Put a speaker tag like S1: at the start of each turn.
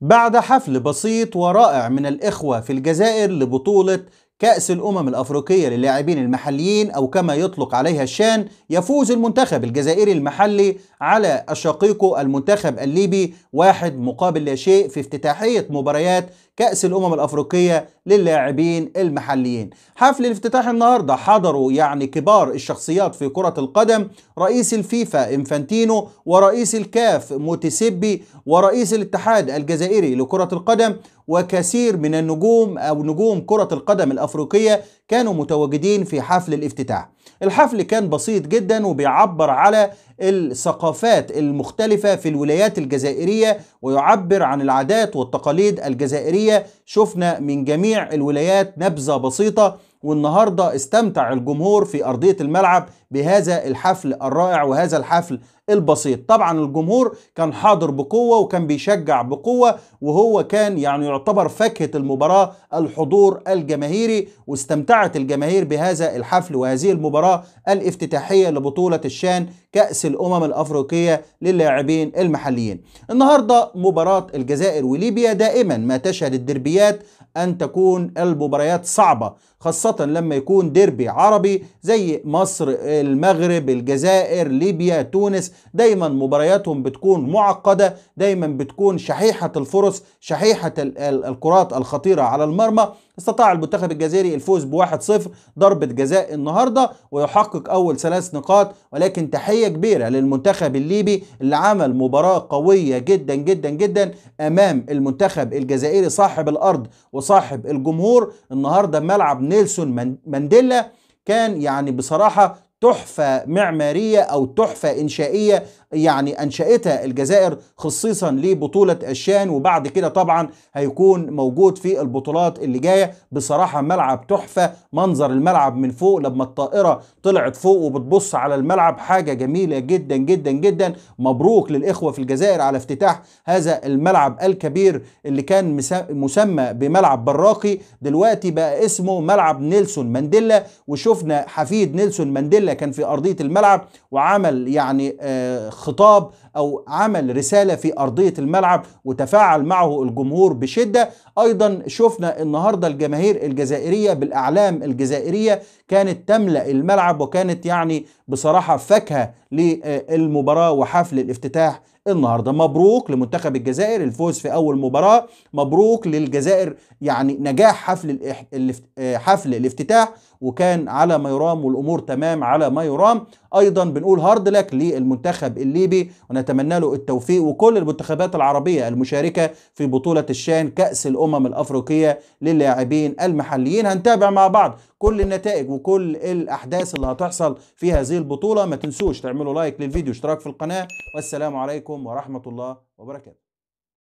S1: بعد حفل بسيط ورائع من الإخوة في الجزائر لبطولة كأس الأمم الأفريقية للاعبين المحليين أو كما يطلق عليها الشان يفوز المنتخب الجزائري المحلي على شقيقه المنتخب الليبي واحد مقابل لا شيء في افتتاحية مباريات كأس الأمم الأفريقية للاعبين المحليين حفل الافتتاح النهاردة حضروا يعني كبار الشخصيات في كرة القدم رئيس الفيفا إنفانتينو ورئيس الكاف موتيسيبي ورئيس الاتحاد الجزائري لكرة القدم وكثير من النجوم أو نجوم كرة القدم الأفريقية كانوا متواجدين في حفل الافتتاح الحفل كان بسيط جدا وبيعبر على الثقافات المختلفة في الولايات الجزائرية ويعبر عن العادات والتقاليد الجزائرية شفنا من جميع الولايات نبذة بسيطة والنهاردة استمتع الجمهور في أرضية الملعب بهذا الحفل الرائع وهذا الحفل البسيط طبعا الجمهور كان حاضر بقوة وكان بيشجع بقوة وهو كان يعني يعتبر فاكهة المباراة الحضور الجماهيري واستمتعت الجماهير بهذا الحفل وهذه المباراة الافتتاحية لبطولة الشان كأس الأمم الأفريقية للاعبين المحليين النهاردة مباراة الجزائر وليبيا دائما ما تشهد الدربيات أن تكون المباريات صعبة خاصة لما يكون ديربي عربي زي مصر المغرب الجزائر ليبيا تونس دايما مبارياتهم بتكون معقدة دايما بتكون شحيحة الفرص شحيحة الكرات الخطيرة على المرمى استطاع المنتخب الجزائري الفوز بواحد صفر ضربة جزاء النهاردة ويحقق أول ثلاث نقاط ولكن تحية كبيرة للمنتخب الليبي اللي عمل مباراة قوية جدا جدا جدا أمام المنتخب الجزائري صاحب الأرض وصاحب الجمهور النهاردة ملعب نيلسون مانديلا كان يعني بصراحة تحفة معمارية أو تحفة إنشائية يعني أنشأتها الجزائر خصيصا لبطولة الشان وبعد كده طبعا هيكون موجود في البطولات اللي جاية بصراحة ملعب تحفة منظر الملعب من فوق لما الطائرة طلعت فوق وبتبص على الملعب حاجة جميلة جدا جدا جدا مبروك للإخوة في الجزائر على افتتاح هذا الملعب الكبير اللي كان مسمى بملعب براقي دلوقتي بقى اسمه ملعب نيلسون مانديلا وشفنا حفيد نيلسون مانديلا فيلا كان في ارضيه الملعب وعمل يعني آه، خطاب او عمل رساله في ارضيه الملعب وتفاعل معه الجمهور بشده ايضا شفنا النهارده الجماهير الجزائريه بالاعلام الجزائريه كانت تملا الملعب وكانت يعني بصراحه فاكهه للمباراه وحفل الافتتاح النهارده مبروك لمنتخب الجزائر الفوز في اول مباراه مبروك للجزائر يعني نجاح حفل آه، حفل الافتتاح وكان على ما يرام والامور تمام على ما يرام ايضا بنقول هارد لك للمنتخب الليبي ونتمنى له التوفيق وكل المنتخبات العربيه المشاركه في بطوله الشان كاس الامم الافريقيه للاعبين المحليين هنتابع مع بعض كل النتائج وكل الأحداث اللي هتحصل في هذه البطولة ما تنسوش تعملوا لايك للفيديو اشتراك في القناة والسلام عليكم ورحمة الله وبركاته